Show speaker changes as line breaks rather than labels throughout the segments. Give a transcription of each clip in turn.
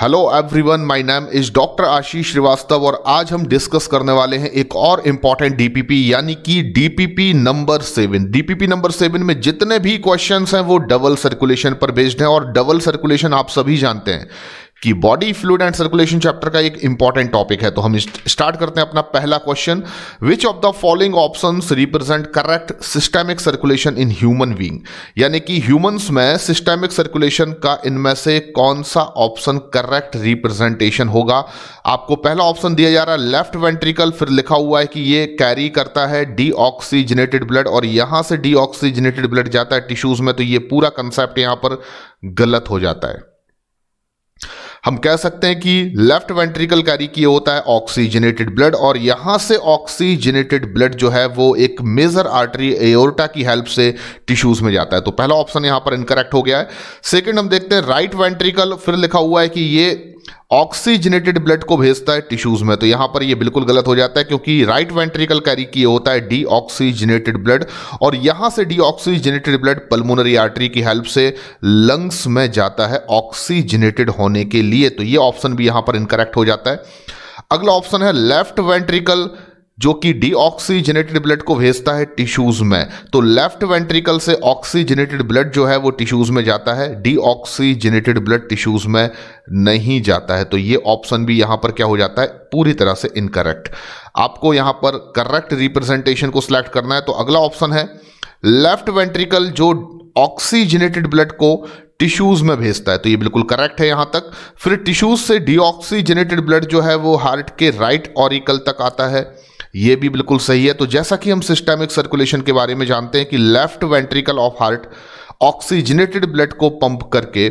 hello everyone my name is doctor Ashish Srivastava और आज हम डिस्कस करने वाले हैं एक और इम्पॉर्टेंट डीपीपी यानी कि DPP number seven DPP number seven में जितने भी क्वेश्चंस हैं वो डबल सर्कुलेशन पर बेस्ड हैं और डबल सर्कुलेशन आप सभी जानते हैं कि body fluid and circulation chapter का एक इंपॉर्टेंट टॉपिक है तो हम स्टार्ट करते हैं अपना पहला question which of the following option represent correct systemic circulation in human being यानी कि ह्यूमंस में सिस्टेमिक सर्कुलेशन का इनमें से कौन सा ऑप्शन करेक्ट रिप्रेजेंटेशन होगा आपको पहला ऑप्शन दिया जा रहा है लेफ्ट वेंट्रिकल फिर लिखा हुआ है कि ये कैरी करता है डीऑक्सीजनेटेड ब्लड और यहां से डीऑक्सीजनेटेड ब्लड जाता है टिश्यूज में तो ये पूरा कंसेप्ट यहां पर गलत हो जाता है हम कह सकते हैं कि लेफ्ट वेंट्रिकल कैरी किए होता है ऑक्सीजनेटेड ब्लड और यहां से ऑक्सीजनेटेड ब्लड जो है वो एक मेजर आर्टरी एओर्टा की हेल्प से टिश्यूज में जाता है तो पहला ऑप्शन यहां पर इनकरेक्ट हो गया है सेकेंड हम देखते हैं राइट वेंट्रिकल फिर लिखा हुआ है कि ये ऑक्सीजनेटेड ब्लड को भेजता है टिश्यूज में तो यहां पर ये बिल्कुल गलत हो जाता है क्योंकि राइट वेंट्रिकल कैरी किए होता है डी ऑक्सीजनेटेड ब्लड और यहां से deoxygenated blood pulmonary artery की हेल्प से लंग्स में जाता है ऑक्सीजनेटेड होने के लिए तो ये ऑप्शन भी यहां पर इनकरेक्ट हो जाता है अगला ऑप्शन है लेफ्ट वेंट्रिकल जो कि डीऑक्सीजनेटेड ब्लड को भेजता है टिश्यूज में तो लेफ्ट वेंट्रिकल से ऑक्सीजनेटेड ब्लड जो है वो टिश्यूज में जाता है डीऑक्सीजनेटेड ब्लड टिश्यूज में नहीं जाता है तो ये ऑप्शन भी यहां पर क्या हो जाता है पूरी तरह से इनकरेक्ट आपको यहां पर करेक्ट रिप्रेजेंटेशन को सिलेक्ट करना है तो अगला ऑप्शन है लेफ्ट वेंट्रिकल जो ऑक्सीजनेटेड ब्लड को टिश्यूज में भेजता है तो ये बिल्कुल करेक्ट है यहां तक फिर टिश्यूज से डीऑक्सीजनेटेड ब्लड जो है वो हार्ट के राइट ऑरिकल तक आता है ये भी बिल्कुल सही है तो जैसा कि हम सिस्टेमिक सर्कुलेशन के बारे में जानते हैं कि left ventricle of heart oxygenated blood को पंप करके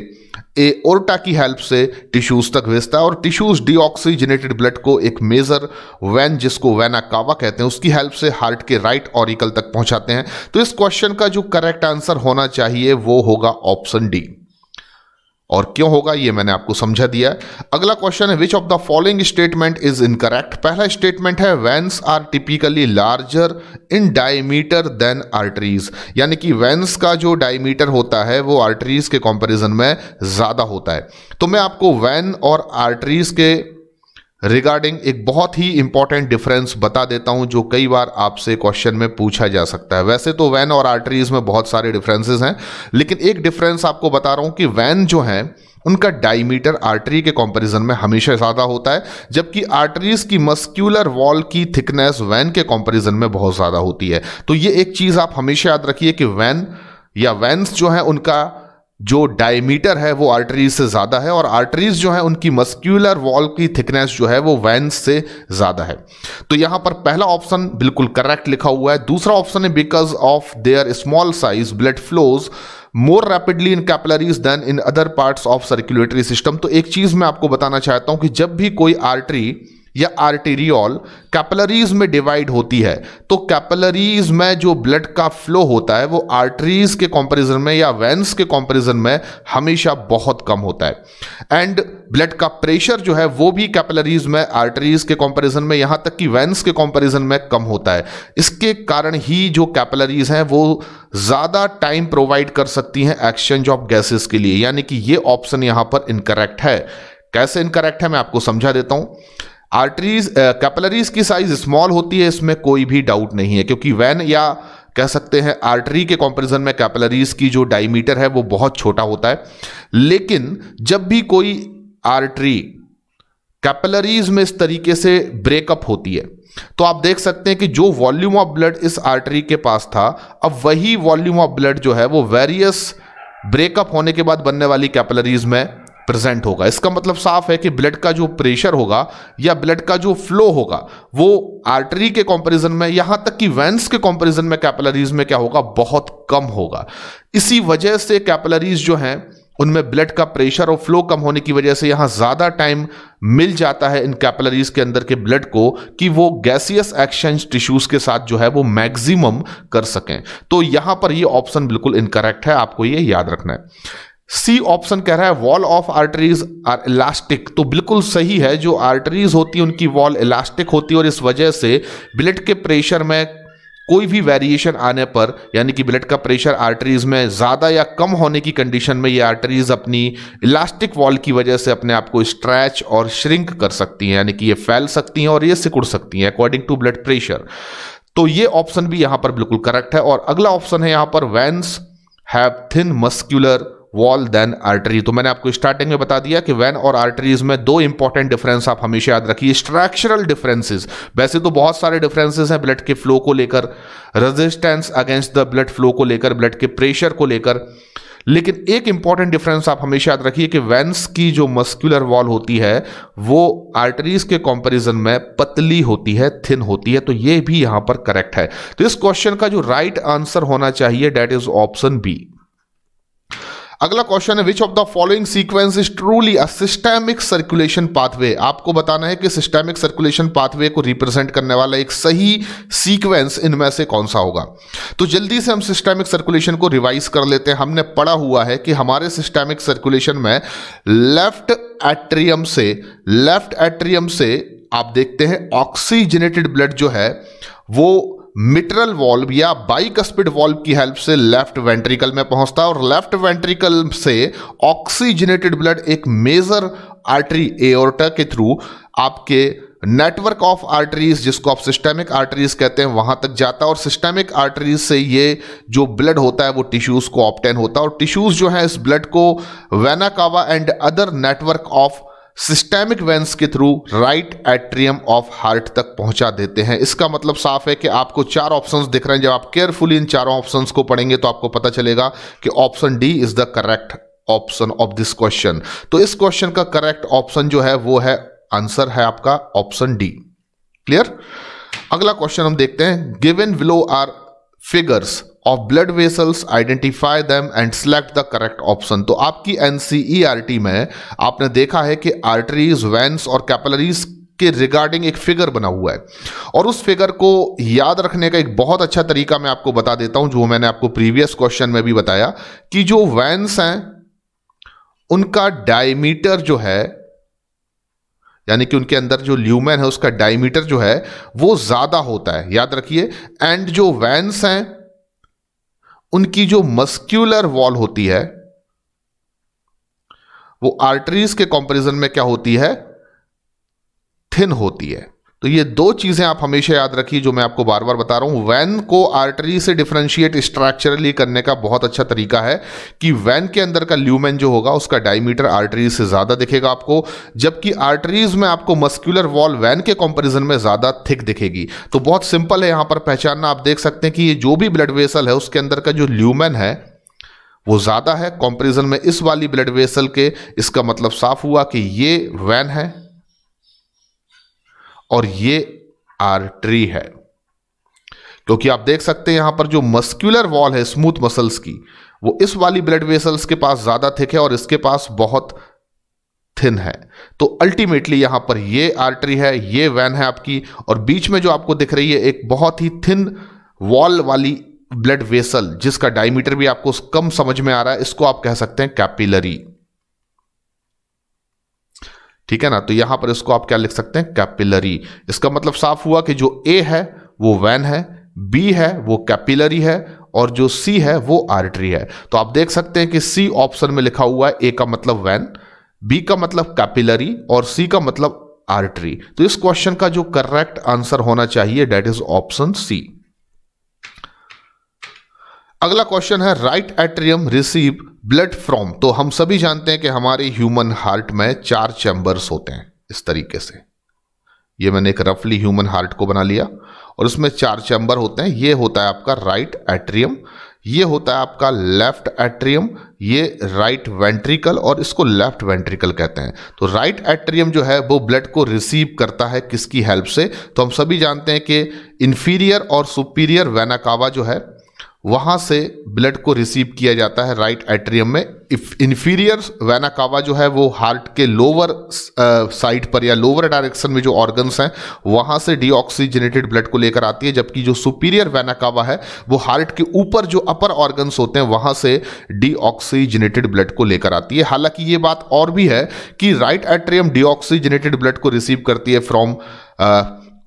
एओर्टा की हेल्प से टिश्यूज तक भेजता है और टिश्यूज डीऑक्सीजनेटेड ब्लड को एक मेजर वैन जिसको वैना कावा कहते हैं उसकी हेल्प से हार्ट के राइट ऑरिकल तक पहुंचाते हैं तो इस क्वेश्चन का जो करेक्ट आंसर होना चाहिए वो होगा ऑप्शन डी और क्यों होगा ये मैंने आपको समझा दिया अगला क्वेश्चन है which of the following statement is incorrect पहला स्टेटमेंट है veins are typically larger in diameter than arteries यानी कि वेंस का जो डायमीटर होता है वो आर्टरीज के कंपैरिजन में ज़्यादा होता है तो मैं आपको वैन और आर्टरीज के रिगार्डिंग एक बहुत ही इंपॉर्टेंट डिफरेंस बता देता हूं जो कई बार आपसे क्वेश्चन में पूछा जा सकता है वैसे तो वैन और आर्टरीज में बहुत सारे डिफरेंसेस हैं लेकिन एक डिफरेंस आपको बता रहा हूं कि वैन जो है उनका डायमीटर आर्टरी के कंपैरिजन में हमेशा ज़्यादा होता है जबकि आर्टरीज की मस्क्यूलर वॉल की थिकनेस वैन के कंपैरिजन में बहुत ज़्यादा होती है तो ये एक चीज़ आप हमेशा याद रखिए कि वैन या वैन्स जो है उनका जो डायमीटर है वो आर्टरीज से ज़्यादा है और आर्टरीज जो है उनकी मस्क्यूलर वॉल की थिकनेस जो है वो वैंस से ज़्यादा है तो यहाँ पर पहला ऑप्शन बिल्कुल करेक्ट लिखा हुआ है दूसरा ऑप्शन है because of their small size blood flows more rapidly in capillaries than in other parts of circulatory system तो एक चीज़ मैं आपको बताना चाहता हूँ कि जब भी कोई आर्टरी या आर्टेरियोल कैपलरीज में डिवाइड होती है तो कैपलरीज में जो ब्लड का फ्लो होता है वो आर्टरीज के कंपैरिजन में या वेंस के कंपैरिजन में हमेशा बहुत कम होता है एंड ब्लड का प्रेशर जो है वो भी कैपलरीज में आर्टरीज के कंपैरिजन में यहाँ तक कि वेंस के कंपैरिजन में कम होता है इसके कारण ही जो कैपलरीज हैं वो ज़्यादा टाइम प्रोवाइड कर सकती हैं एक्सचेंज ऑफ गैसेस के लिए यानी कि ये ऑप्शन यहाँ पर इनकरेक्ट है कैसे इनकरेक्ट है मैं आपको समझा देता हूँ आर्टरीज कैपलरीज uh, की साइज स्मॉल होती है इसमें कोई भी डाउट नहीं है क्योंकि वैन या कह सकते हैं आर्टरी के कंपैरिजन में कैपलरीज की जो डायमीटर है वो बहुत छोटा होता है लेकिन जब भी कोई आर्टरी कैपलरीज में इस तरीके से ब्रेकअप होती है तो आप देख सकते हैं कि जो वॉल्यूम ऑफ ब्लड इस आर्टरी के पास था अब वही वॉल्यूम ऑफ ब्लड जो है वो वेरियस ब्रेकअप होने के बाद बनने वाली कैपलरीज में प्रेजेंट होगा इसका मतलब साफ है कि ब्लड का जो प्रेशर होगा या ब्लड का जो फ्लो होगा वो आर्टरी के कंपैरिजन में यहां तक कि वेंस के कंपैरिजन में कैपलरीज में क्या होगा बहुत कम होगा इसी वजह से कैपलरीज जो हैं उनमें ब्लड का प्रेशर और फ्लो कम होने की वजह से यहां ज़्यादा टाइम मिल जाता है इन कैपलरीज के अंदर के ब्लड को कि वो गैसियस एक्सचेंज टिश्यूज़ के साथ जो है वो मैक्सिमम कर सकें तो यहां पर ये ऑप्शन बिल्कुल इनकरेक्ट है आपको ये याद रखना है सी ऑप्शन कह रहा है wall of arteries are elastic तो बिल्कुल सही है जो आर्टरीज होती है उनकी वॉल इलास्टिक होती है और इस वजह से ब्लड के प्रेशर में कोई भी वेरिएशन आने पर यानी कि ब्लड का प्रेशर आर्टरीज में ज़्यादा या कम होने की कंडीशन में ये आर्टरीज अपनी इलास्टिक वॉल की वजह से अपने आप को स्ट्रैच और श्रिंक कर सकती हैं यानी कि ये फैल सकती हैं और ये सिकुड़ सकती हैं अकॉर्डिंग टू ब्लड प्रेशर तो ये ऑप्शन भी यहाँ पर बिल्कुल करेक्ट है और अगला ऑप्शन है यहाँ पर veins have thin muscular wall than artery तो मैंने आपको स्टार्टिंग में बता दिया कि वैन और आर्टरीज में दो इंपॉर्टेंट डिफरेंस आप हमेशा याद रखिए स्ट्रक्चरल डिफरेंसेस वैसे तो बहुत सारे डिफरेंसेस हैं ब्लड के फ्लो को लेकर resistance against the blood flow को लेकर ब्लड के प्रेशर को लेकर लेकिन एक इंपॉर्टेंट डिफरेंस आप हमेशा याद रखिए कि वेंस की जो मस्क्यूलर वॉल होती है वो आर्टरीज के कंपैरिजन में पतली होती है थिन होती है तो ये भी यहां पर करेक्ट है तो इस क्वेश्चन का जो राइट right आंसर होना चाहिए डेट इज ऑप्शन बी अगला क्वेश्चन है which of the following sequence is truly a systemic circulation pathway आपको बताना है कि सिस्टेमिक सर्कुलेशन पाथवे को रिप्रेजेंट करने वाला एक सही सीक्वेंस इनमें से कौन सा होगा तो जल्दी से हम सिस्टेमिक सर्कुलेशन को रिवाइज कर लेते हैं हमने पढ़ा हुआ है कि हमारे सिस्टेमिक सर्कुलेशन में लेफ्ट एट्रियम से लेफ्ट एट्रियम से आप देखते हैं ऑक्सीजनेटेड ब्लड जो है वो मिटरल वॉल्व या बाइक स्पीड वॉल्व की हेल्प से लेफ्ट वेंट्रिकल में पहुंचता है और लेफ्ट वेंट्रिकल से ऑक्सीजनेटेड ब्लड एक मेजर आर्टरी एओर्टा के थ्रू आपके नेटवर्क ऑफ आर्टरीज जिसको आप सिस्टेमिक आर्टरीज कहते हैं वहां तक जाता है और सिस्टेमिक आर्टरीज से ये जो ब्लड होता है वो टिश्यूज को ऑप्टेन होता है और टिश्यूज जो है इस ब्लड को vena cava and other network of systemic veins के through right atrium of heart तक पहुंचा देते हैं इसका मतलब साफ है कि आपको चार ऑप्शंस दिख रहे हैं जब आप केयरफुली इन चारों ऑप्शंस को पढ़ेंगे तो आपको पता चलेगा कि option D is the correct option of this question तो इस क्वेश्चन का करेक्ट ऑप्शन जो है वो है आंसर है आपका ऑप्शन डी क्लियर अगला क्वेश्चन हम देखते हैं given below are figures of blood vessels identify them and select the correct option तो आपकी एन e में आपने देखा है कि आर्टरीज वैंस और कैपलरीज के रिगार्डिंग एक फिगर बना हुआ है और उस फिगर को याद रखने का एक बहुत अच्छा तरीका मैं आपको बता देता हूं जो मैंने आपको प्रीवियस क्वेश्चन में भी बताया कि जो वैंस हैं उनका डायमीटर जो है यानी कि उनके अंदर जो ल्यूमेन है उसका डायमीटर जो है वो ज़्यादा होता है याद रखिए एंड जो वैंस हैं उनकी जो मस्क्यूलर वॉल होती है वो आर्टरीज के कंपैरिजन में क्या होती है थिन होती है तो ये दो चीज़ें आप हमेशा याद रखिए जो मैं आपको बार बार बता रहा हूं वैन को आर्टरी से डिफ्रेंशिएट स्ट्रक्चरली करने का बहुत अच्छा तरीका है कि वैन के अंदर का ल्यूमेन जो होगा उसका डायमीटर आर्टरी से ज़्यादा दिखेगा आपको जबकि आर्टरीज में आपको मस्क्यूलर वॉल वैन के कंपैरिजन में ज़्यादा थिक दिखेगी तो बहुत सिंपल है यहां पर पहचानना आप देख सकते हैं कि ये जो भी ब्लड वेसल है उसके अंदर का जो ल्यूमेन है वो ज़्यादा है कॉम्पेरिजन में इस वाली ब्लड वेसल के इसका मतलब साफ हुआ कि ये वैन है और ये आर्टरी है क्योंकि आप देख सकते हैं यहां पर जो मस्क्यूलर वॉल है स्मूथ मसल्स की वो इस वाली ब्लड वेसल्स के पास ज्यादा थिक है और इसके पास बहुत थिन है तो अल्टीमेटली यहां पर ये आर्टरी है ये वैन है आपकी और बीच में जो आपको दिख रही है एक बहुत ही थिन वॉल वाली ब्लड वेसल जिसका डायमीटर भी आपको कम समझ में आ रहा है इसको आप कह सकते हैं कैपिलरी ठीक है ना तो यहां पर इसको आप क्या लिख सकते हैं कैपिलरी इसका मतलब साफ हुआ कि जो ए है वो वैन है बी है वो कैपिलरी है और जो सी है वो आर्टरी है तो आप देख सकते हैं कि सी ऑप्शन में लिखा हुआ है ए का मतलब वैन बी का मतलब कैपिलरी और सी का मतलब आर्टरी तो इस क्वेश्चन का जो करेक्ट आंसर होना चाहिए डेट इज ऑप्शन सी अगला क्वेश्चन है right atrium receive blood from तो हम सभी जानते हैं कि हमारे ह्यूमन हार्ट में चार चैम्बर्स होते हैं इस तरीके से ये मैंने एक रफली ह्यूमन हार्ट को बना लिया और उसमें चार चैम्बर होते हैं ये होता है आपका राइट एट्रियम ये होता है आपका लेफ्ट एट्रियम ये राइट वेंट्रिकल और इसको लेफ्ट वेंट्रिकल कहते हैं तो राइट एट्रियम जो है वो ब्लड को रिसीव करता है किसकी हेल्प से तो हम सभी जानते हैं कि इन्फीरियर और सुपीरियर वेनाकावा जो है वहाँ से ब्लड को रिसीव किया जाता है राइट एट्रियम में इन्फीरियर वैनाकावा जो है वो हार्ट के लोअर साइड uh, पर या लोअर डायरेक्शन में जो ऑर्गन्स हैं वहाँ से डीऑक्सीजनेटेड ब्लड को लेकर आती है जबकि जो सुपीरियर वैनाकावा है वो हार्ट के ऊपर जो अपर ऑर्गन्स होते हैं वहाँ से डीऑक्सीजनेटेड ब्लड को लेकर आती है हालांकि ये बात और भी है कि राइट एट्रियम डीऑक्सीजनेटेड ब्लड को रिसीव करती है फ्रॉम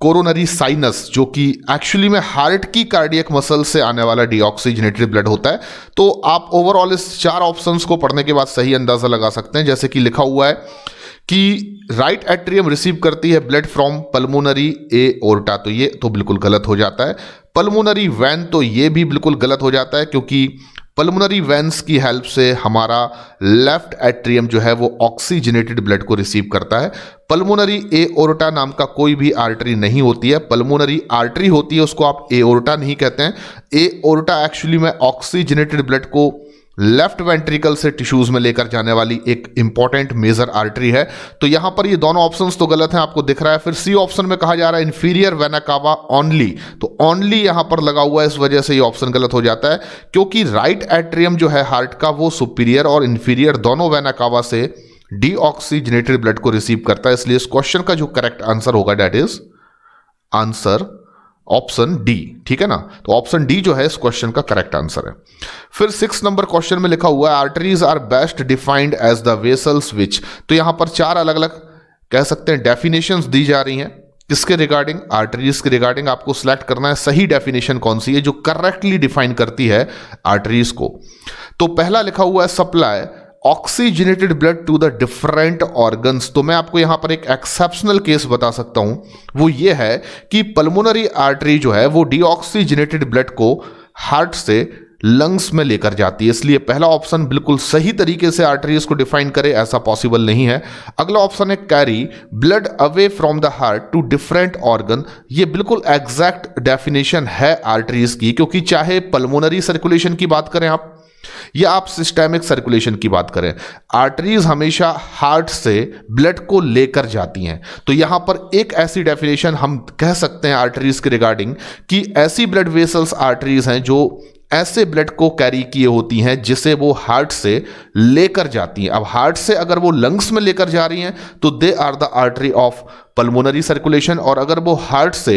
कोरोनरी साइनस जो कि एक्चुअली में हार्ट की कार्डियक मसल से आने वाला डिऑक्सीजनेटरी ब्लड होता है तो आप ओवरऑल इस चार ऑप्शंस को पढ़ने के बाद सही अंदाज़ा लगा सकते हैं जैसे कि लिखा हुआ है कि राइट एट्रियम रिसीव करती है blood from pulmonary aorta तो ये तो बिल्कुल गलत हो जाता है पल्मोनरी वैन तो ये भी बिल्कुल गलत हो जाता है क्योंकि पल्मोनरी वेंस की हेल्प से हमारा लेफ्ट एट्रियम जो है वो ऑक्सीजनेटेड ब्लड को रिसीव करता है पल्मोनरी एओर्टा नाम का कोई भी आर्टरी नहीं होती है पल्मोनरी आर्टरी होती है उसको आप एओर्टा नहीं कहते हैं एओर्टा एक्चुअली में ऑक्सीजनेटेड ब्लड को लेफ्ट वेंट्रिकल से टिश्यूज में लेकर जाने वाली एक इंपॉर्टेंट मेजर आर्टरी है तो यहां पर ये दोनों ऑप्शंस तो गलत हैं आपको दिख रहा है फिर सी ऑप्शन में कहा जा रहा है इन्फीरियर वेनाकावा ओनली तो ओनली यहां पर लगा हुआ है इस वजह से ये ऑप्शन गलत हो जाता है क्योंकि राइट एट्रियम जो है हार्ट का वो सुपीरियर और इन्फीरियर दोनों वेनाकावा से डीऑक्सीजनेटेड ब्लड को रिसीव करता है इसलिए इस क्वेश्चन का जो करेक्ट आंसर होगा that is answer option D ठीक है ना तो ऑप्शन डी जो है इस क्वेश्चन का करेक्ट आंसर है फिर सिक्स नंबर क्वेश्चन में लिखा हुआ है arteries are best defined as the vessels which तो यहां पर चार अलग अलग कह सकते हैं डेफिनेशंस दी जा रही हैं किसके रिगार्डिंग आर्टरीज के रिगार्डिंग आपको सिलेक्ट करना है सही डेफिनेशन कौन सी है जो करेक्टली डिफाइन करती है आर्टरीज को तो पहला लिखा हुआ है supply oxygenated blood to the different organs तो मैं आपको यहां पर एक एक्सेप्शनल केस बता सकता हूं वो ये है कि पल्मोनरी आर्टरी जो है वो डीऑक्सीजनेटेड ब्लड को हार्ट से लंग्स में लेकर जाती है इसलिए पहला ऑप्शन बिल्कुल सही तरीके से आर्टरीज को डिफाइन करे ऐसा पॉसिबल नहीं है अगला ऑप्शन है carry blood away from the heart to different organ ये बिल्कुल एग्जैक्ट डेफिनेशन है आर्टरीज की क्योंकि चाहे पल्मोनरी सर्कुलेशन की बात करें आप या आप सिस्टेमिक सर्कुलेशन की बात करें आर्टरीज हमेशा हार्ट से ब्लड को लेकर जाती हैं तो यहां पर एक ऐसी डेफिनेशन हम कह सकते हैं आर्टरीज के रिगार्डिंग कि ऐसी ब्लड वेसल्स आर्टरीज हैं जो ऐसे ब्लड को कैरी किए होती हैं जिसे वो हार्ट से लेकर जाती हैं अब हार्ट से अगर वो लंग्स में लेकर जा रही हैं तो they are the artery of pulmonary circulation और अगर वो हार्ट से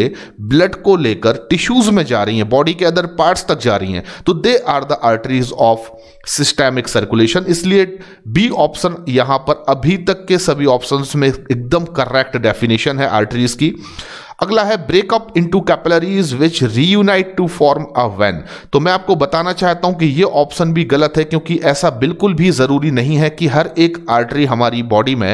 ब्लड को लेकर टिश्यूज में जा रही हैं बॉडी के अदर पार्ट्स तक जा रही हैं तो they are the arteries of systemic circulation इसलिए बी ऑप्शन यहां पर अभी तक के सभी ऑप्शंस में एकदम करेक्ट डेफिनेशन है आर्टरीज की अगला है break up into capillaries which reunite to form a vein तो मैं आपको बताना चाहता हूं कि यह ऑप्शन भी गलत है क्योंकि ऐसा बिल्कुल भी ज़रूरी नहीं है कि हर एक आर्टरी हमारी बॉडी में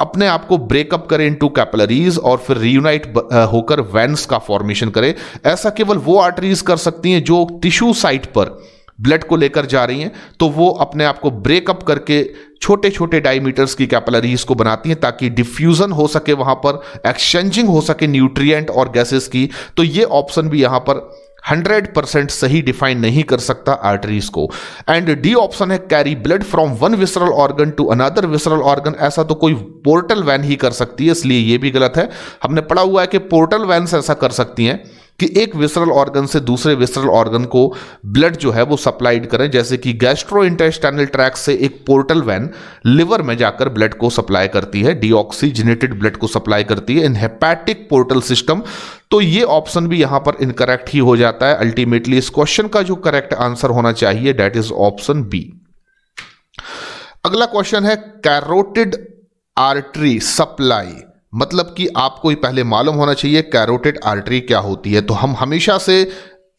अपने आप को ब्रेकअप करें इनटू कैपिलरीज और फिर रीयूनाइट होकर वैन का फॉर्मेशन करे ऐसा केवल वो आर्टरीज कर सकती हैं जो टिश्यू साइट पर ब्लड को लेकर जा रही हैं तो वो अपने आप को ब्रेकअप करके छोटे छोटे डायमीटर्स की कैपलरीज को बनाती हैं ताकि डिफ्यूजन हो सके वहां पर एक्सचेंजिंग हो सके न्यूट्रिएंट और गैसेस की तो ये ऑप्शन भी यहां पर 100 परसेंट सही डिफाइन नहीं कर सकता आर्टरीज को एंड डी ऑप्शन है carry blood from one visceral organ to another visceral organ ऐसा तो कोई पोर्टल वैन ही कर सकती है इसलिए ये भी गलत है हमने पढ़ा हुआ है कि पोर्टल वैन ऐसा कर सकती हैं कि एक विसरल ऑर्गन से दूसरे विसरल ऑर्गन को ब्लड जो है वो सप्लाइड करें जैसे कि गैस्ट्रो इंटेस्टाइनल ट्रैक से एक पोर्टल वैन लिवर में जाकर ब्लड को सप्लाई करती है डीऑक्सीजनेटेड ब्लड को सप्लाई करती है इन हेपैटिक पोर्टल सिस्टम तो ये ऑप्शन भी यहां पर इनकरेक्ट ही हो जाता है अल्टीमेटली इस क्वेश्चन का जो करेक्ट आंसर होना चाहिए डेट इज ऑप्शन बी अगला क्वेश्चन है कैरोटिड आर्टरी सप्लाई मतलब कि आपको ये पहले मालूम होना चाहिए कैरोटेड आर्टरी क्या होती है तो हम हमेशा से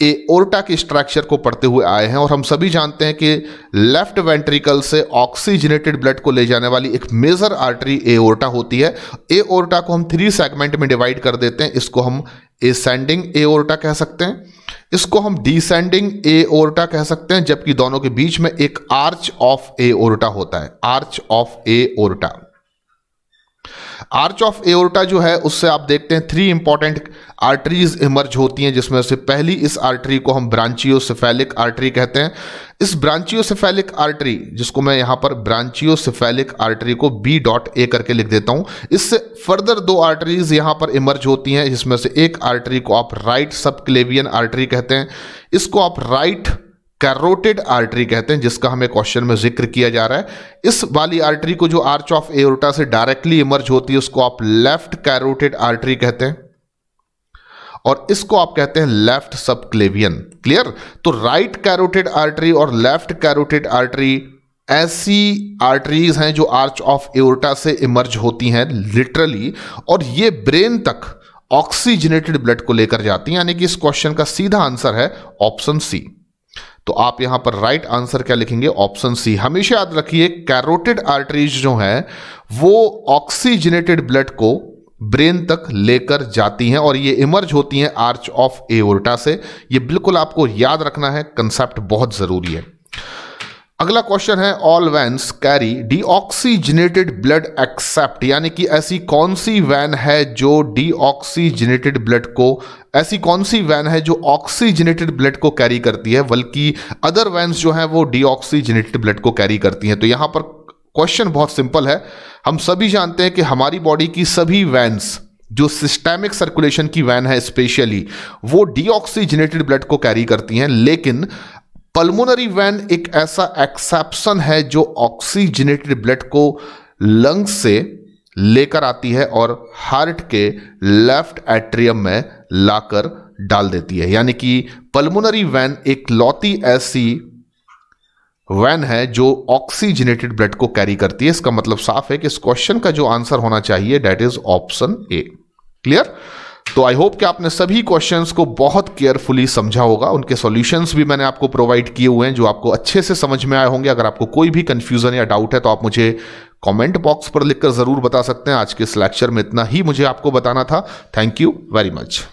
एओर्टा के स्ट्रक्चर को पढ़ते हुए आए हैं और हम सभी जानते हैं कि लेफ्ट वेंट्रिकल से ऑक्सीजनेटेड ब्लड को ले जाने वाली एक मेजर आर्टरी एओर्टा होती है एओर्टा को हम थ्री सेगमेंट में डिवाइड कर देते हैं इसको हम एसेंडिंग एओर्टा कह सकते हैं इसको हम डिसेंडिंग एओर्टा कह सकते हैं जबकि दोनों के बीच में एक आर्च ऑफ एओर्टा होता है arch of aorta arch of aorta जो है उससे आप देखते हैं थ्री इंपॉर्टेंट आर्टरीज इमर्ज होती हैं जिसमें से पहली इस आर्टरी को हम ब्रांचियोसिफेलिक आर्टरी कहते हैं इस ब्रांचियोसिफेलिक आर्टरी जिसको मैं यहां पर ब्रांचियोसिफेलिक आर्टरी को बी डॉट ए करके लिख देता हूं इससे फर्दर दो आर्टरीज यहां पर इमर्ज होती हैं जिसमें से एक आर्टरी को आप राइट सब क्लेवियन आर्टरी कहते हैं इसको आप राइट right कैरोटिड आर्टरी कहते हैं जिसका हमें क्वेश्चन में जिक्र किया जा रहा है इस वाली आर्टरी को जो आर्च ऑफ एरोटा से डायरेक्टली इमर्ज होती है उसको आप लेफ्ट कैरोटेड आर्टरी कहते हैं और इसको आप कहते हैं लेफ्ट सबक्लेवियन क्लियर तो राइट कैरोटेड आर्टरी और लेफ्ट कैरोटेड आर्टरी ऐसी आर्टरीज हैं जो आर्च ऑफ एरोटा से इमर्ज होती हैं लिटरली और ये ब्रेन तक ऑक्सीजनेटेड ब्लड को लेकर जाती हैं यानी कि इस क्वेश्चन का सीधा आंसर है ऑप्शन सी तो आप यहां पर राइट आंसर क्या लिखेंगे ऑप्शन सी हमेशा याद रखिए कैरोटिड आर्टरीज जो है वो ऑक्सीजनेटेड ब्लड को ब्रेन तक लेकर जाती हैं और ये इमर्ज होती हैं आर्च ऑफ एओर्टा से ये बिल्कुल आपको याद रखना है कंसेप्ट बहुत ज़रूरी है अगला क्वेश्चन है all veins carry deoxygenated blood except यानी कि ऐसी कौन सी वैन है जो डीऑक्सीजनेटेड ब्लड को ऐसी कौन सी वैन है जो ऑक्सीजनेटेड ब्लड को कैरी करती है बल्कि अदर वैन्स जो हैं वो डीऑक्सीजनेटेड ब्लड को कैरी करती हैं तो यहाँ पर क्वेश्चन बहुत सिंपल है हम सभी जानते हैं कि हमारी बॉडी की सभी वैन्स जो सिस्टेमिक सर्कुलेशन की वैन है स्पेशली वो डीऑक्सीजनेटेड ब्लड को कैरी करती हैं लेकिन पल्मोनरी वैन एक ऐसा एक्सेप्शन है जो ऑक्सीजनेटेड ब्लड को लंग्स से लेकर आती है और हार्ट के लेफ्ट एट्रियम में लाकर डाल देती है यानी कि पल्मोनरी वैन एक लौती ऐसी वैन है जो ऑक्सीजनेटेड ब्लड को कैरी करती है इसका मतलब साफ है कि इस क्वेश्चन का जो आंसर होना चाहिए that is option A clear तो आई होप कि आपने सभी क्वेश्चंस को बहुत केयरफुली समझा होगा उनके सॉल्यूशंस भी मैंने आपको प्रोवाइड किए हुए हैं जो आपको अच्छे से समझ में आए होंगे अगर आपको कोई भी कन्फ्यूजन या डाउट है तो आप मुझे कमेंट बॉक्स पर लिखकर ज़रूर बता सकते हैं आज के इस लेक्चर में इतना ही मुझे आपको बताना था थैंक यू वेरी मच